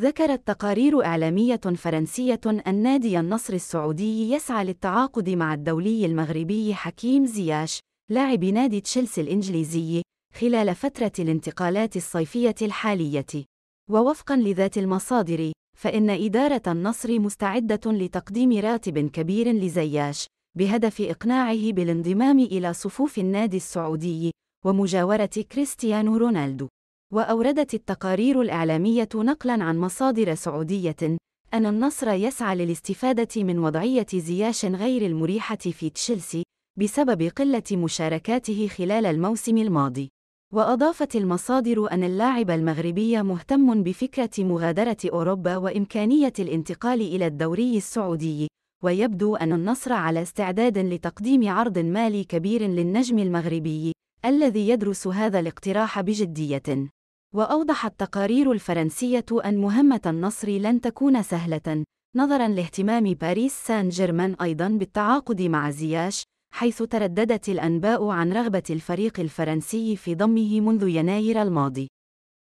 ذكرت تقارير إعلامية فرنسية أن نادي النصر السعودي يسعى للتعاقد مع الدولي المغربي حكيم زياش لاعب نادي تشيلسي الإنجليزي خلال فترة الانتقالات الصيفية الحالية. ووفقًا لذات المصادر، فإن إدارة النصر مستعدة لتقديم راتب كبير لزياش، بهدف إقناعه بالانضمام إلى صفوف النادي السعودي، ومجاورة كريستيانو رونالدو. وأوردت التقارير الإعلامية نقلاً عن مصادر سعودية أن النصر يسعى للاستفادة من وضعية زياش غير المريحة في تشيلسي بسبب قلة مشاركاته خلال الموسم الماضي. وأضافت المصادر أن اللاعب المغربي مهتم بفكرة مغادرة أوروبا وإمكانية الانتقال إلى الدوري السعودي، ويبدو أن النصر على استعداد لتقديم عرض مالي كبير للنجم المغربي، الذي يدرس هذا الاقتراح بجدية. وأوضحت التقارير الفرنسية أن مهمة النصر لن تكون سهلة، نظراً لاهتمام باريس سان جيرمان أيضاً بالتعاقد مع زياش، حيث ترددت الأنباء عن رغبة الفريق الفرنسي في ضمه منذ يناير الماضي.